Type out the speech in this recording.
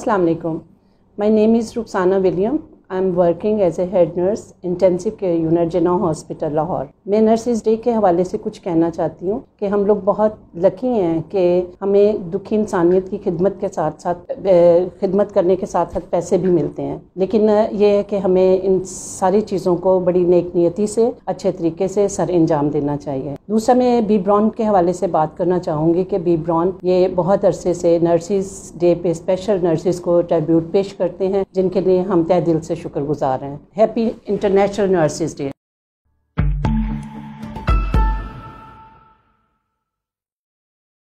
Assalamu alaikum. My name is Ruksana William. I am working as a head nurse intensive care unit Jinnah hospital Lahore मैं nurses day के हवाले से कुछ कहना चाहती हूँ कि हम लोग बहुत लकी हैं कि हमें दुखी इंसानियत की खिदमत के साथ साथ खिदमत करने के साथ साथ पैसे भी मिलते हैं लेकिन ये है कि हमें इन सारी चीज़ों को बड़ी नेक नियति से अच्छे तरीके से सर अंजाम देना चाहिए दूसरा मैं बी ब्रॉन के हवाले से बात करना चाहूँगी कि बी ब्रॉन ये बहुत अरसे से नर्सिस डे पे स्पेशल नर्सिस को ट्रिब्यूट पेश करते हैं जिनके लिए हम तय दिल से शुक्रगुजार हैं हैप्पी इंटरनेशनल नर्सेज डे